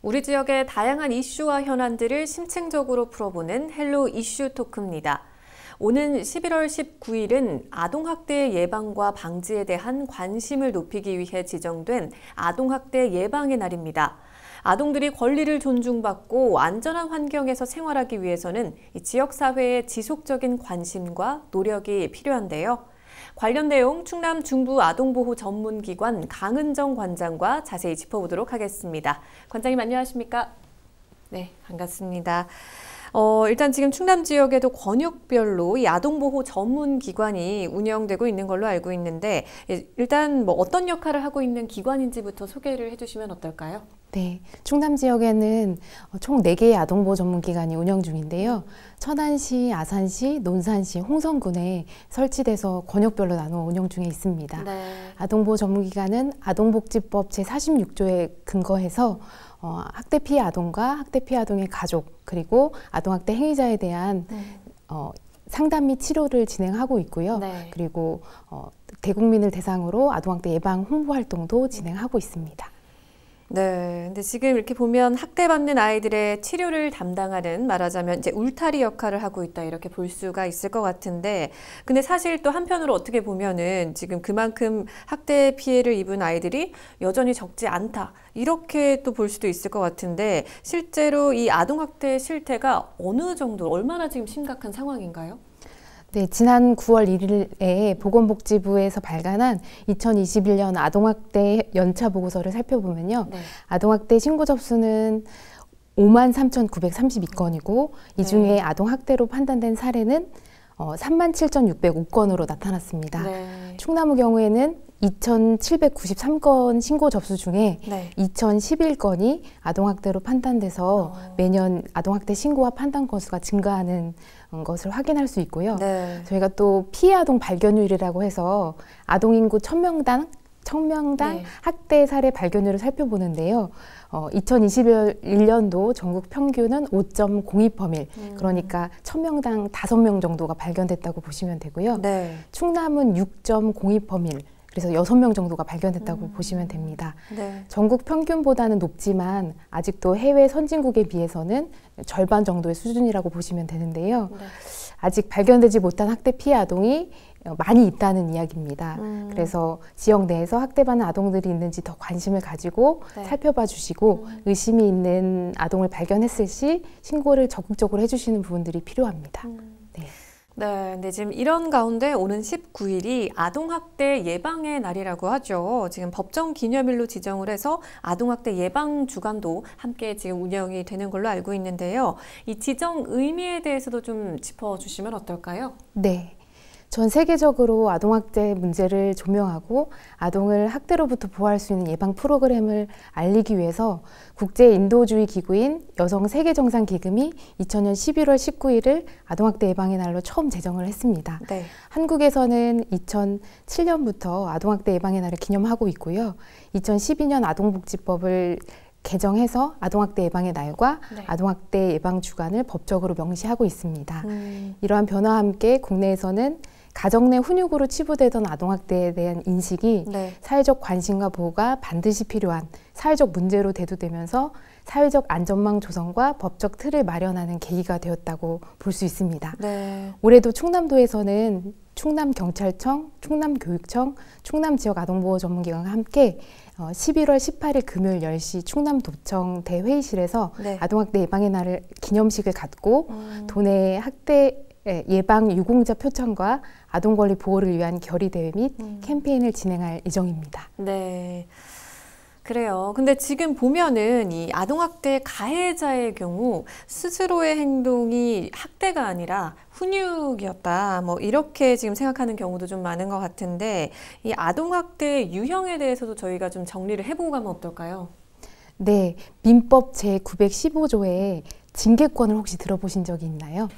우리 지역의 다양한 이슈와 현안들을 심층적으로 풀어보는 헬로 이슈 토크입니다. 오는 11월 19일은 아동학대 예방과 방지에 대한 관심을 높이기 위해 지정된 아동학대 예방의 날입니다. 아동들이 권리를 존중받고 안전한 환경에서 생활하기 위해서는 지역사회의 지속적인 관심과 노력이 필요한데요. 관련 내용 충남 중부 아동보호 전문기관 강은정 관장과 자세히 짚어보도록 하겠습니다. 관장님 안녕하십니까? 네, 반갑습니다. 어, 일단 지금 충남 지역에도 권역별로 이 아동보호 전문 기관이 운영되고 있는 걸로 알고 있는데 예, 일단 뭐 어떤 역할을 하고 있는 기관인지부터 소개를 해주시면 어떨까요? 네, 충남 지역에는 어, 총 4개의 아동보호 전문기관이 운영 중인데요. 천안시, 아산시, 논산시, 홍성군에 설치돼서 권역별로 나눠 운영 중에 있습니다. 네. 아동보호 전문기관은 아동복지법 제46조에 근거해서 어, 학대 피해 아동과 학대 피해 아동의 가족 그리고 아동학대 행위자에 대한 네. 어, 상담 및 치료를 진행하고 있고요. 네. 그리고 어, 대국민을 대상으로 아동학대 예방 홍보 활동도 진행하고 있습니다. 네. 근데 지금 이렇게 보면 학대받는 아이들의 치료를 담당하는 말하자면 이제 울타리 역할을 하고 있다 이렇게 볼 수가 있을 것 같은데 근데 사실 또 한편으로 어떻게 보면은 지금 그만큼 학대 피해를 입은 아이들이 여전히 적지 않다 이렇게 또 볼 수도 있을 것 같은데 실제로 이 아동학대 실태가 어느 정도 얼마나 지금 심각한 상황인가요? 네, 지난 9월 1일에 보건복지부에서 발간한 2021년 아동학대 연차 보고서를 살펴보면요. 네. 아동학대 신고 접수는 5만 3,932건이고 이 네. 중에 네. 아동학대로 판단된 사례는 어, 37,605건으로 나타났습니다. 네. 충남의 경우에는 2,793건 신고 접수 중에 네. 2,011건이 아동학대로 판단돼서 어. 매년 아동학대 신고와 판단 건수가 증가하는 음, 것을 확인할 수 있고요. 네. 저희가 또 피해 아동 발견율이라고 해서 아동 인구 1,000명당 청명당 네. 학대 사례 발견율을 살펴보는데요. 어, 2021년도 전국 평균은 5.02퍼밀, 음. 그러니까 천명당 다섯 명 정도가 발견됐다고 보시면 되고요. 네. 충남은 6.02퍼밀, 그래서 여섯 명 정도가 발견됐다고 음. 보시면 됩니다. 네. 전국 평균보다는 높지만 아직도 해외 선진국에 비해서는 절반 정도의 수준이라고 보시면 되는데요. 네. 아직 발견되지 못한 학대 피해 아동이 어, 많이 있다는 이야기입니다. 음. 그래서 지역 내에서 학대받는 아동들이 있는지 더 관심을 가지고 네. 살펴봐 주시고 음. 의심이 있는 아동을 발견했을 시 신고를 적극적으로 해주시는 부분들이 필요합니다. 음. 네, 근데 지금 이런 가운데 오는 19일이 아동학대 예방의 날이라고 하죠. 지금 법정 기념일로 지정을 해서 아동학대 예방 주간도 함께 지금 운영이 되는 걸로 알고 있는데요. 이 지정 의미에 대해서도 좀 짚어주시면 어떨까요? 네. 전 세계적으로 아동학대 문제를 조명하고 아동을 학대로부터 보호할 수 있는 예방 프로그램을 알리기 위해서 국제 인도주의 기구인 여성 세계정상기금이 2000년 11월 19일을 아동학대 예방의 날로 처음 제정을 했습니다. 네. 한국에서는 2007년부터 아동학대 예방의 날을 기념하고 있고요. 2012년 아동복지법을 개정해서 아동학대 예방의 날과 네. 아동학대 예방 주간을 법적으로 명시하고 있습니다. 음. 이러한 변화와 함께 국내에서는 가정 내 훈육으로 치부되던 아동학대에 대한 인식이 네. 사회적 관심과 보호가 반드시 필요한 사회적 문제로 대두되면서 사회적 안전망 조성과 법적 틀을 마련하는 계기가 되었다고 볼 수 있습니다. 네. 올해도 충남도에서는 충남경찰청, 충남교육청, 충남지역아동보호전문기관과 함께 11월 어, 18일 금요일 10시 충남도청 대회의실에서 네. 아동학대 예방의 날을 기념식을 갖고 음. 도내 학대 예, 예방 유공자 표창과 아동 권리 보호를 위한 결의 대회 및 음. 캠페인을 진행할 예정입니다. 네. 그래요. 근데 지금 보면은 이 아동학대 가해자의 경우 스스로의 행동이 학대가 아니라 훈육이었다. 뭐 이렇게 지금 생각하는 경우도 좀 많은 것 같은데 이 아동학대 유형에 대해서도 저희가 좀 정리를 해보고 가면 어떨까요? 네. 민법 제915조에 징계권을 혹시 들어보신 적이 있나요?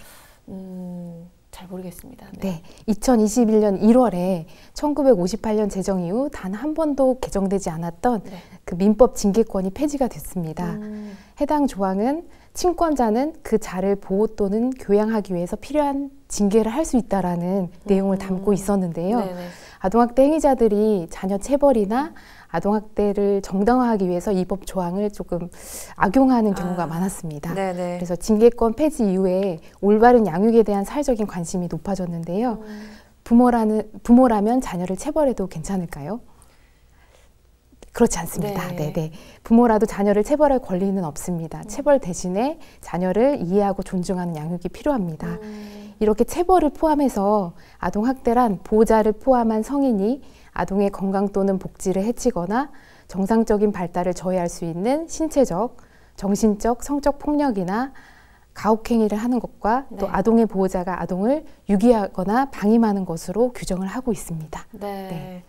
잘 모르겠습니다. 네. 네. 2021년 1월에 1958년 제정 이후 단 한 번도 개정되지 않았던 네. 그 민법 징계권이 폐지가 됐습니다. 음. 해당 조항은 친권자는 그 자를 보호 또는 교양하기 위해서 필요한 징계를 할 수 있다라는 음. 내용을 담고 음. 있었는데요. 네네. 네. 아동학대 행위자들이 자녀 체벌이나 아동학대를 정당화하기 위해서 입법 조항을 조금 악용하는 경우가 아. 많았습니다. 네네. 그래서 징계권 폐지 이후에 올바른 양육에 대한 사회적인 관심이 높아졌는데요. 음. 부모라는 부모라면 자녀를 체벌해도 괜찮을까요? 그렇지 않습니다. 네. 네 부모라도 자녀를 체벌할 권리는 없습니다. 음. 체벌 대신에 자녀를 이해하고 존중하는 양육이 필요합니다. 음. 이렇게 체벌을 포함해서 아동학대란 보호자를 포함한 성인이 아동의 건강 또는 복지를 해치거나 정상적인 발달을 저해할 수 있는 신체적, 정신적, 성적 폭력이나 가혹행위를 하는 것과 네. 또 아동의 보호자가 아동을 유기하거나 방임하는 것으로 규정을 하고 있습니다. 네. 네.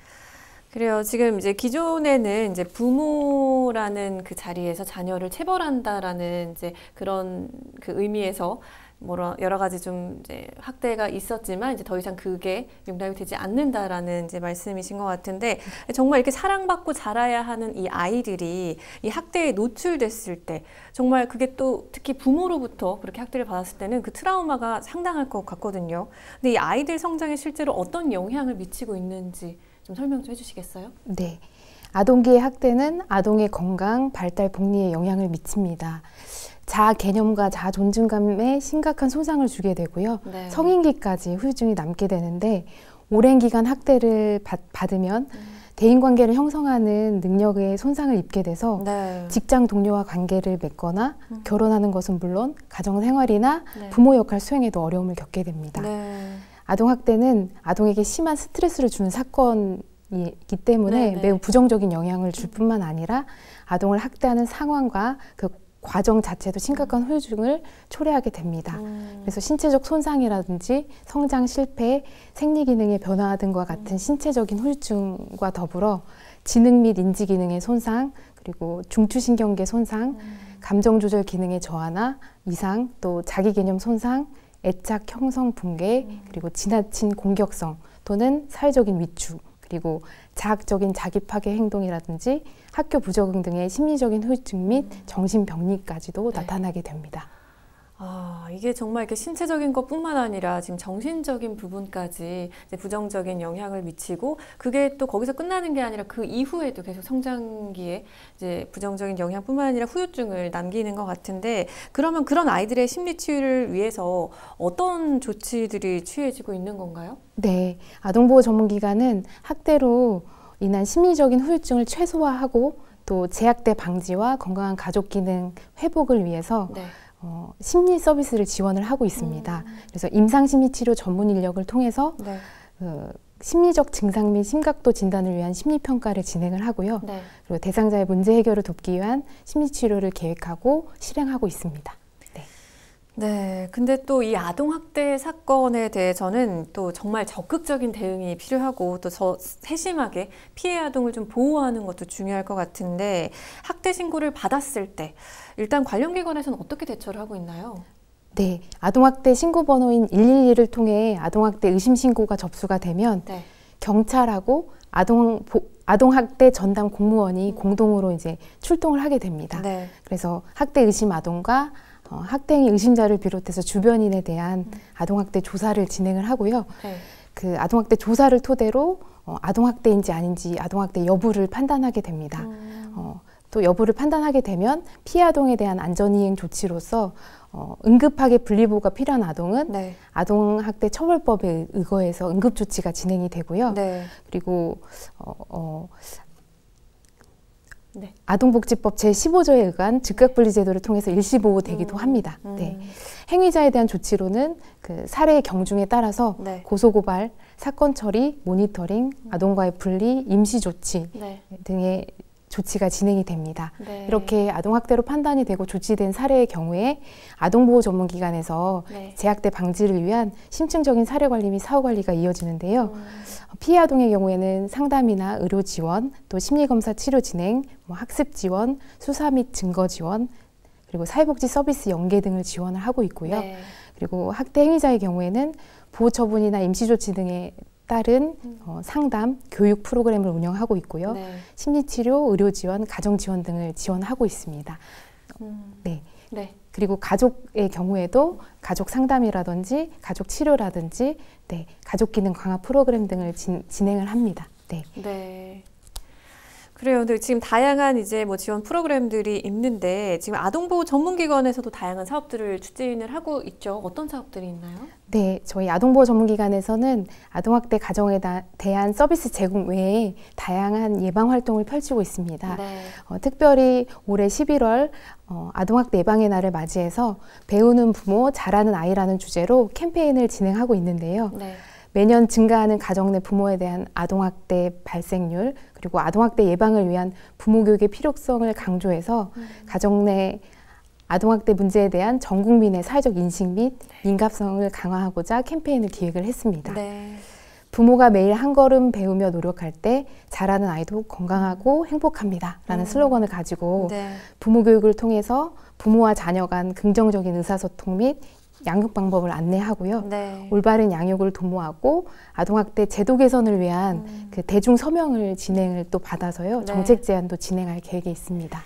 그래요. 지금 이제 기존에는 이제 부모라는 그 자리에서 자녀를 체벌한다라는 이제 그런 그 의미에서 뭐라 여러 가지 좀 이제 학대가 있었지만 이제 더 이상 그게 용납이 되지 않는다라는 이제 말씀이신 것 같은데 정말 이렇게 사랑받고 자라야 하는 이 아이들이 이 학대에 노출됐을 때 정말 그게 또 특히 부모로부터 그렇게 학대를 받았을 때는 그 트라우마가 상당할 것 같거든요. 근데 이 아이들 성장에 실제로 어떤 영향을 미치고 있는지 좀 설명 좀 해주시겠어요? 네. 아동기의 학대는 아동의 건강, 발달, 복리에 영향을 미칩니다. 자 개념과 자 존중감에 심각한 손상을 주게 되고요. 네. 성인기까지 후유증이 남게 되는데 오랜 기간 학대를 받, 받으면 음. 대인관계를 형성하는 능력에 손상을 입게 돼서 네. 직장 동료와 관계를 맺거나 음. 결혼하는 것은 물론 가정생활이나 네. 부모 역할 수행에도 어려움을 겪게 됩니다. 네. 아동학대는 아동에게 심한 스트레스를 주는 사건 이기 때문에 네네. 네. 매우 부정적인 영향을 줄 뿐만 아니라 아동을 학대하는 상황과 그 과정 자체도 심각한 후유증을 초래하게 됩니다. 음. 그래서 신체적 손상이라든지 성장 실패, 생리 기능의 변화 등과 같은 음. 신체적인 후유증과 더불어 지능 및 인지 기능의 손상, 그리고 중추신경계 손상, 음. 감정 조절 기능의 저하나 이상, 또 자기 개념 손상, 애착 형성 붕괴, 음. 그리고 지나친 공격성 또는 사회적인 위축 그리고 자학적인 자기 파괴 행동이라든지 학교 부적응 등의 심리적인 후유증 및 정신병리까지도 네. 나타나게 됩니다. 아, 이게 정말 이렇게 신체적인 것뿐만 아니라 지금 정신적인 부분까지 이제 부정적인 영향을 미치고 그게 또 거기서 끝나는 게 아니라 그 이후에도 계속 성장기에 이제 부정적인 영향뿐만 아니라 후유증을 남기는 것 같은데 그러면 그런 아이들의 심리 치유를 위해서 어떤 조치들이 취해지고 있는 건가요? 네, 아동보호 전문기관은 학대로 인한 심리적인 후유증을 최소화하고 또 제약대 방지와 건강한 가족 기능 회복을 위해서 네. 어, 심리 서비스를 지원을 하고 있습니다. 음. 그래서 임상 심리 치료 전문 인력을 통해서 네. 그 심리적 증상 및 심각도 진단을 위한 심리 평가를 진행을 하고요. 네. 그리고 대상자의 문제 해결을 돕기 위한 심리 치료를 계획하고 실행하고 있습니다. 네, 근데 또 이 아동학대 사건에 대해서는 또 정말 적극적인 대응이 필요하고 또저 세심하게 피해 아동을 좀 보호하는 것도 중요할 것 같은데 학대 신고를 받았을 때 일단 관련 기관에서는 어떻게 대처를 하고 있나요? 네, 아동학대 신고 번호인 112를 통해 아동학대 의심 신고가 접수가 되면 네. 경찰하고 아동 보, 아동학대 전담 공무원이 공동으로 이제 출동을 하게 됩니다. 네. 그래서 학대 의심 아동과 어, 학생이 의심자를 비롯해서 주변인에 대한 음. 아동학대 조사를 진행을 하고요. 네. 그 아동학대 조사를 토대로 어, 아동학대인지 아닌지 아동학대 여부를 판단하게 됩니다. 음. 어, 또 여부를 판단하게 되면 피해 아동에 대한 안전이행 조치로서 어, 응급하게 분리보호가 필요한 아동은 네. 아동학대 처벌법에 의거해서 응급조치가 진행이 되고요. 네. 그리고 어, 어, 네. 아동복지법 제15조에 의한 즉각분리제도를 통해서 일시보호되기도 음. 합니다. 음. 네. 행위자에 대한 조치로는 그 사례의 경중에 따라서 네. 고소고발, 사건 처리, 모니터링, 음. 아동과의 분리, 임시조치 네. 등의 조치가 진행이 됩니다. 네. 이렇게 아동학대로 판단이 되고 조치된 사례의 경우에 아동보호 전문기관에서 네. 재학대 방지를 위한 심층적인 사례관리 및 사후관리가 이어지는데요. 음. 피해 아동의 경우에는 상담이나 의료 지원, 또 심리검사 치료 진행, 뭐 학습 지원, 수사 및 증거 지원, 그리고 사회복지 서비스 연계 등을 지원을 하고 있고요. 네. 그리고 학대 행위자의 경우에는 보호 처분이나 임시 조치 등의 따른 어, 상담, 교육 프로그램을 운영하고 있고요. 네. 심리치료, 의료지원, 가정지원 등을 지원하고 있습니다. 음. 네. 네. 그리고 가족의 경우에도 가족 상담이라든지 가족 치료라든지 네, 가족 기능 강화 프로그램 등을 진, 행을 합니다. 네. 네. 그래요. 근데 지금 다양한 이제 뭐 지원 프로그램들이 있는데 지금 아동보호 전문기관에서도 다양한 사업들을 추진을 하고 있죠. 어떤 사업들이 있나요? 네, 저희 아동보호 전문기관에서는 아동학대 가정에 대한 서비스 제공 외에 다양한 예방 활동을 펼치고 있습니다. 네. 어, 특별히 올해 11월 어, 아동학대 예방의 날을 맞이해서 배우는 부모, 잘하는 아이라는 주제로 캠페인을 진행하고 있는데요. 네. 매년 증가하는 가정 내 부모에 대한 아동학대 발생률 그리고 아동학대 예방을 위한 부모 교육의 필요성을 강조해서 음. 가정 내 아동학대 문제에 대한 전 국민의 사회적 인식 및 민감성을 강화하고자 캠페인을 기획을 했습니다. 네. 부모가 매일 한 걸음 배우며 노력할 때 자라는 아이도 건강하고 행복합니다. 라는 음. 슬로건을 가지고 네. 부모 교육을 통해서 부모와 자녀 간 긍정적인 의사소통 및 양육 방법을 안내하고요. 네. 올바른 양육을 도모하고 아동학대 제도 개선을 위한 음. 그 대중 서명을 진행을 또 받아서요. 네. 정책 제안도 진행할 계획에 있습니다.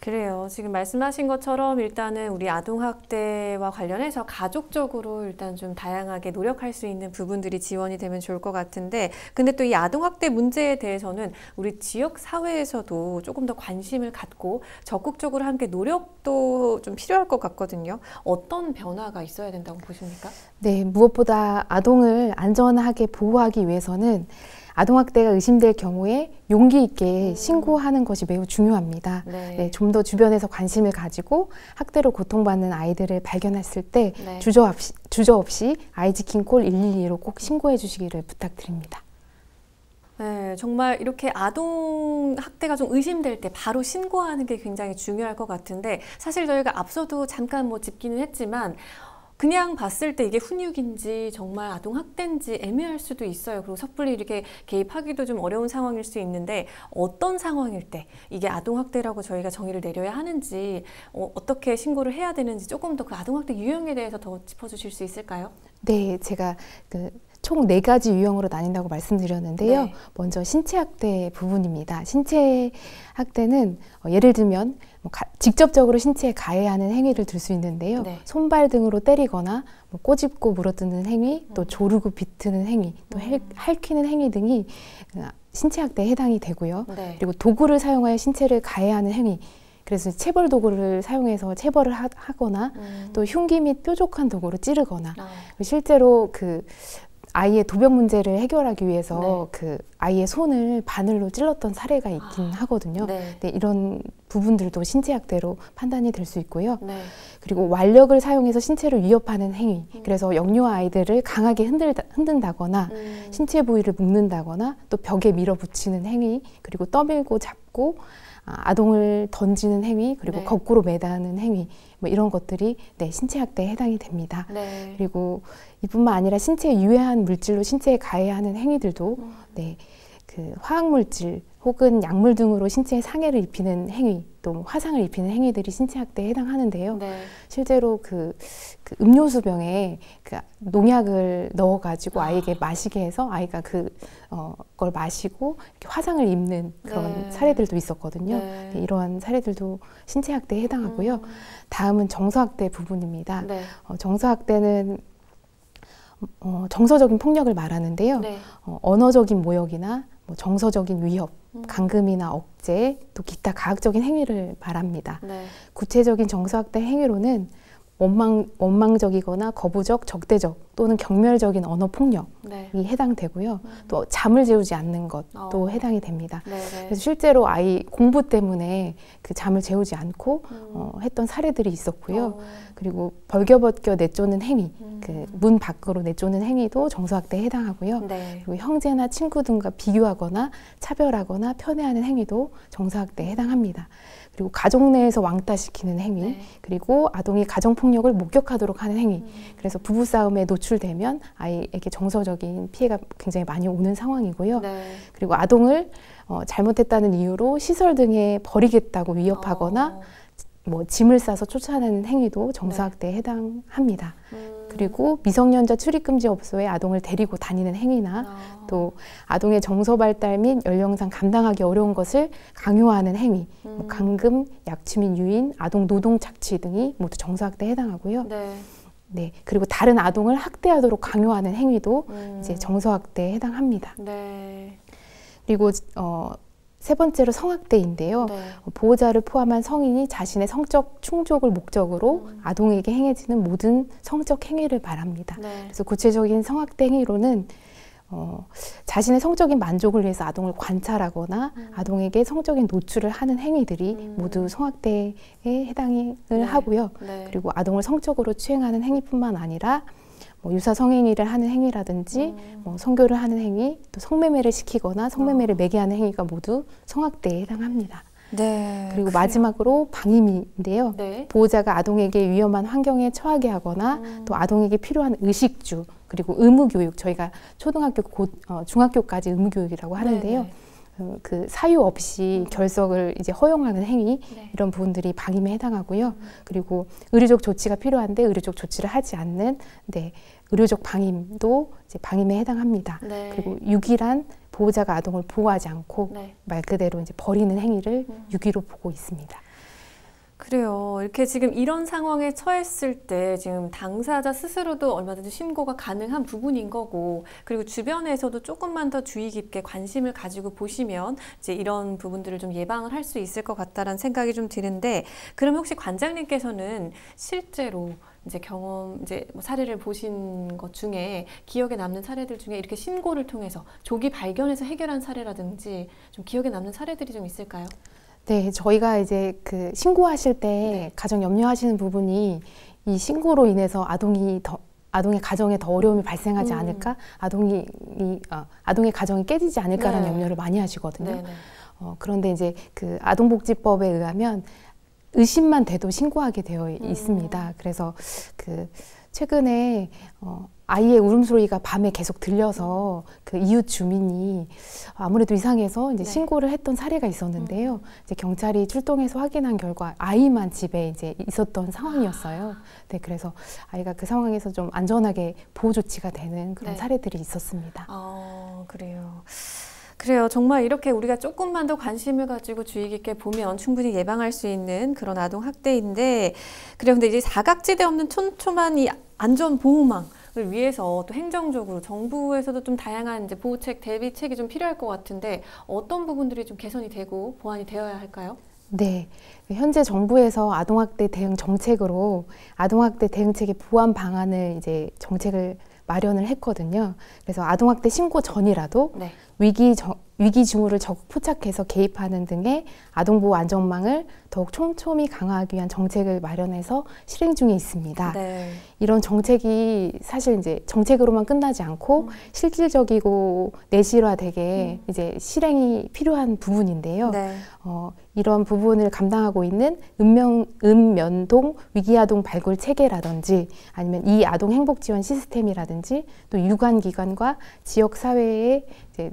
그래요. 지금 말씀하신 것처럼 일단은 우리 아동학대와 관련해서 가족적으로 일단 좀 다양하게 노력할 수 있는 부분들이 지원이 되면 좋을 것 같은데, 근데 또 이 아동학대 문제에 대해서는 우리 지역 사회에서도 조금 더 관심을 갖고 적극적으로 함께 노력도 좀 필요할 것 같거든요. 어떤 변화가 있어야 된다고 보십니까? 네, 무엇보다 아동을 안전하게 보호하기 위해서는 아동학대가 의심될 경우에 용기 있게 음. 신고하는 것이 매우 중요합니다. 네. 네, 좀 더 주변에서 관심을 가지고 학대로 고통받는 아이들을 발견했을 때 네. 주저, 없이, 주저 없이 아이 지킨 콜 112로 꼭 신고해 주시기를 부탁드립니다. 네, 정말 이렇게 아동 학대가 좀 의심될 때 바로 신고하는 게 굉장히 중요할 것 같은데 사실 저희가 앞서도 잠깐 뭐 짚기는 했지만 그냥 봤을 때 이게 훈육인지 정말 아동학대인지 애매할 수도 있어요. 그리고 섣불리 이렇게 개입하기도 좀 어려운 상황일 수 있는데 어떤 상황일 때 이게 아동학대라고 저희가 정의를 내려야 하는지 어, 떻게 신고를 해야 되는지 조금 더 그 아동학대 유형에 대해서 더 짚어주실 수 있을까요? 네, 제가 그 총네 가지 유형으로 나뉜다고 말씀드렸는데요. 네. 먼저 신체 학대 부분입니다. 신체 학대는 어, 예를 들면 뭐 가, 직접적으로 신체에 가해하는 행위를 들 수 있는데요. 네. 손발 등으로 때리거나 뭐 꼬집고 물어뜯는 행위, 또 음. 조르고 비트는 행위, 또 음. 헬, 핥히는 행위 등이 아, 신체 학대에 해당이 되고요. 네. 그리고 도구를 사용하여 신체를 가해하는 행위, 그래서 체벌 도구를 사용해서 체벌을 하, 거나또 음. 흉기 및 뾰족한 도구로 찌르거나 아. 실제로 그 아이의 도벽 문제를 해결하기 위해서 네. 그 아이의 손을 바늘로 찔렀던 사례가 아, 있긴 아, 하거든요. 네. 네, 이런 부분들도 신체학대로 판단이 될 수 있고요. 네. 그리고 완력을 사용해서 신체를 위협하는 행위, 음. 그래서 영유아 아이들을 강하게 흔들다, 흔든다거나 음. 신체 부위를 묶는다거나 또 벽에 밀어붙이는 행위, 그리고 떠밀고 잡고 아, 아동을 던지는 행위 그리고 네. 거꾸로 매다는 행위 뭐 이런 것들이 네, 신체 학대에 해당이 됩니다. 네. 그리고 이뿐만 아니라 신체에 유해한 물질로 신체에 가해하는 행위들도 음. 네, 그 화학물질 혹은 약물 등으로 신체에 상해를 입히는 행위 또 화상을 입히는 행위들이 신체학대에 해당하는데요. 네. 실제로 그, 그 음료수병에 그 농약을 넣어가지고 아. 이에게 마시게 해서 아이가 그걸 어~ 마시고 화상을 입는 그런 네. 사례들도 있었거든요. 네. 네 이러한 사례들도 신체학대에 해당하고요. 음. 다음은 정서학대 부분입니다. 네. 어, 정서학대는 어, 정서적인 폭력을 말하는데요. 네. 어, 언어적인 모욕이나 뭐 정서적인 위협, 음. 감금이나 억제, 또 기타 과학적인 행위를 말합니다. 네. 구체적인 정서학대 행위로는 원망, 원망적이거나 거부적, 적대적 또는 경멸적인 언어 폭력이 네. 해당되고요. 음. 또 잠을 재우지 않는 것도 어. 해당이 됩니다. 네네. 네. 그래서 실제로 아이 공부 때문에 그 잠을 재우지 않고 음. 어, 했던 사례들이 있었고요. 어. 그리고 벌겨벗겨 내쫓는 행위, 음. 그문 밖으로 내쫓는 행위도 정서학대에 해당하고요. 네. 그리고 형제나 친구 등과 비교하거나 차별하거나 편애하는 행위도 정서학대에 해당합니다. 그리고 가정 내에서 왕따시키는 행위, 네. 그리고 아동이 가정 폭력을 목격하도록 하는 행위. 음. 그래서 부부 싸움에 노출되면 아이에게 정서적인 피해가 굉장히 많이 오는 상황이고요. 네. 그리고 아동을 어, 잘못했다는 이유로 시설 등에 버리겠다고 위협하거나 어. 뭐 짐을 싸서 쫓아내는 행위도 정서학대에 네. 해당합니다. 음. 그리고 미성년자 출입금지 업소에 아동을 데리고 다니는 행위나 아. 또 아동의 정서 발달 및 연령상 감당하기 어려운 것을 강요하는 행위, 뭐 음. 뭐강금 약취 민 유인, 아동 노동 착취 등이 모두 정서학대에 해당하고요. 네. 네. 그리고 다른 아동을 학대하도록 강요하는 행위도 음. 이제 정서학대에 해당합니다. 네. 그리고 어세 번째로 성학대인데요. 네. 보호자를 포함한 성인이 자신의 성적 충족을 목적으로 음. 아동에게 행해지는 모든 성적 행위를 말합니다. 네. 그래서 구체적인 성학대 행위로는 어, 자신의 성적인 만족을 위해서 아동을 관찰하거나 음. 아동에게 성적인 노출을 하는 행위들이 음. 모두 성학대에 해당을 네. 하고요. 네. 그리고 아동을 성적으로 취행하는 행위뿐만 아니라 뭐 유사 성행위를 하는 행위라든지 음. 뭐 성교를 하는 행위, 또 성매매를 시키거나 성매매를 어. 매개하는 행위가 모두 성악대에 해당합니다. 네, 그리고 그래요. 마지막으로 방임인데요. 네. 보호자가 아동에게 위험한 환경에 처하게 하거나 음. 또 아동에게 필요한 의식주 그리고 의무 교육 저희가 초등학교 고, 어, 중학교까지 의무 교육이라고 네, 하는데요. 네, 그 사유 없이 음. 결석을 이제 허용하는 그 행위 네. 이런 부분들이 방임에 해당하고요. 음. 그리고 의료적 조치가 필요한데 의료적 조치를 하지 않는 네, 의료적 방임도 이제 방임에 해당합니다. 네. 그리고 유기란 보호자가 아동을 보호하지 않고 네. 말 그대로 이제 버리는 행위를 음. 유기로 보고 있습니다. 그래요. 이렇게 지금 이런 상황에 처했을 때 지금 당사자 스스로도 얼마든지 신고가 가능한 부분인 거고 그리고 주변에서도 조금만 더 주의 깊게 관심을 가지고 보시면 이제 이런 부분들을 좀 예방을 할 수 있을 것 같다라는 생각이 좀 드는데 그럼 혹시 관장님께서는 실제로 이제 경험 이제 뭐 사례를 보신 것 중에 기억에 남는 사례들 중에 이렇게 신고를 통해서 조기 발견해서 해결한 사례라든지 좀 기억에 남는 사례들이 좀 있을까요? 네, 저희가 이제 그 신고하실 때 네. 가장 염려하시는 부분이 이 신고로 인해서 아동이 더 아동의 가정에 더 어려움이 발생하지 음. 않을까, 아동이 아, 아동의 가정이 깨지지 않을까라는 네. 염려를 많이 하시거든요. 네, 네. 어, 그런데 이제 그 아동복지법에 의하면 의심만 돼도 신고하게 되어 음. 있습니다. 그래서 그 최근에 어, 아이의 울음소리가 밤에 계속 들려서 그 이웃 주민이 아무래도 이상해서 이제 네. 신고를 했던 사례가 있었는데요. 음. 이제 경찰이 출동해서 확인한 결과 아이만 집에 이제 있었던 상황이었어요. 네, 그래서 아이가 그 상황에서 좀 안전하게 보호 조치가 되는 그런 네. 사례들이 있었습니다. 아, 그래요. 그래요. 정말 이렇게 우리가 조금만 더 관심을 가지고 주의 깊게 보면 충분히 예방할 수 있는 그런 아동 학대인데, 그래요. 근데 이제 사각지대 없는 촘촘한 이 안전 보호망. 위해서 또 행정적으로 정부에서도 좀 다양한 이제 보호책, 대비책이 좀 필요할 것 같은데 어떤 부분들이 좀 개선이 되고 보완이 되어야 할까요? 네. 현재 정부에서 아동학대 대응 정책으로 아동학대 대응책의 보완 방안을 이제 정책을 마련을 했거든요. 그래서 아동학대 신고 전이라도 네. 위기, 저, 위기 징후를 적극 포착해서 개입하는 등의 아동보호 안전망을 더욱 촘촘히 강화하기 위한 정책을 마련해서 실행 중에 있습니다. 네. 이런 정책이 사실 이제 정책으로만 끝나지 않고 음. 실질적이고 내실화되게 음. 이제 실행이 필요한 부분인데요. 네. 어, 이런 부분을 감당하고 있는 음명 읍면동 위기아동 발굴 체계라든지 아니면 이 아동 행복 지원 시스템이라든지 또 유관기관과 지역사회의 이제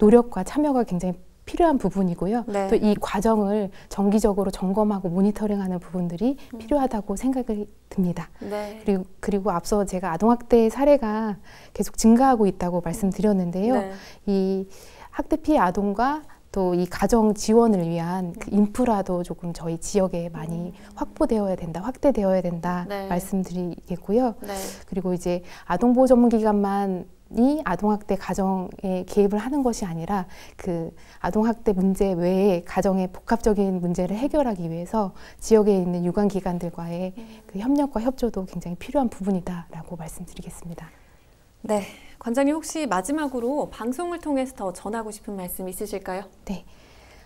노력과 참여가 굉장히 필요한 부분이고요. 네. 또이 과정을 정기적으로 점검하고 모니터링하는 부분들이 음. 필요하다고 생각이 듭니다. 네. 그리고, 그리고 앞서 제가 아동학대 사례가 계속 증가하고 있다고 말씀드렸는데요. 네. 이 학대 피해 아동과 또 이 가정 지원을 위한 그 음. 인프라도 조금 저희 지역에 많이 음. 확보되어야 된다, 확대되어야 된다 네. 말씀드리겠고요. 네. 그리고 이제 아동보호 전문기관만 이 아동학대 가정에 개입을 하는 것이 아니라 그 아동학대 문제 외에 가정의 복합적인 문제를 해결하기 위해서 지역에 있는 유관기관들과의 그 협력과 협조도 굉장히 필요한 부분이다라고 말씀드리겠습니다. 네. 관장님 혹시 마지막으로 방송을 통해서 더 전하고 싶은 말씀 있으실까요? 네.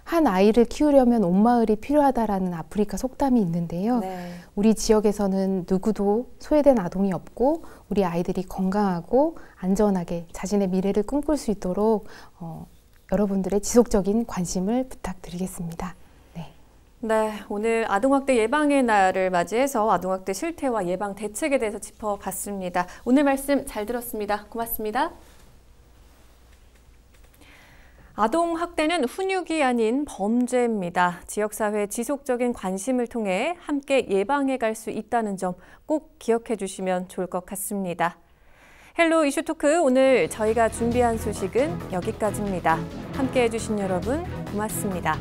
한 아이를 키우려면 온 마을이 필요하다라는 아프리카 속담이 있는데요. 네. 우리 지역에서는 누구도 소외된 아동이 없고 우리 아이들이 건강하고 안전하게 자신의 미래를 꿈꿀 수 있도록 어, 여러분들의 지속적인 관심을 부탁드리겠습니다. 네, 네 오늘 아동학대 예방의 날을 맞이해서 아동학대 실태와 예방 대책에 대해서 짚어봤습니다. 오늘 말씀 잘 들었습니다. 고맙습니다. 아동 학대는 훈육이 아닌 범죄입니다. 지역사회 지속적인 관심을 통해 함께 예방해 갈 수 있다는 점 꼭 기억해 주시면 좋을 것 같습니다. 헬로 이슈토크 오늘 저희가 준비한 소식은 여기까지입니다. 함께 해주신 여러분 고맙습니다.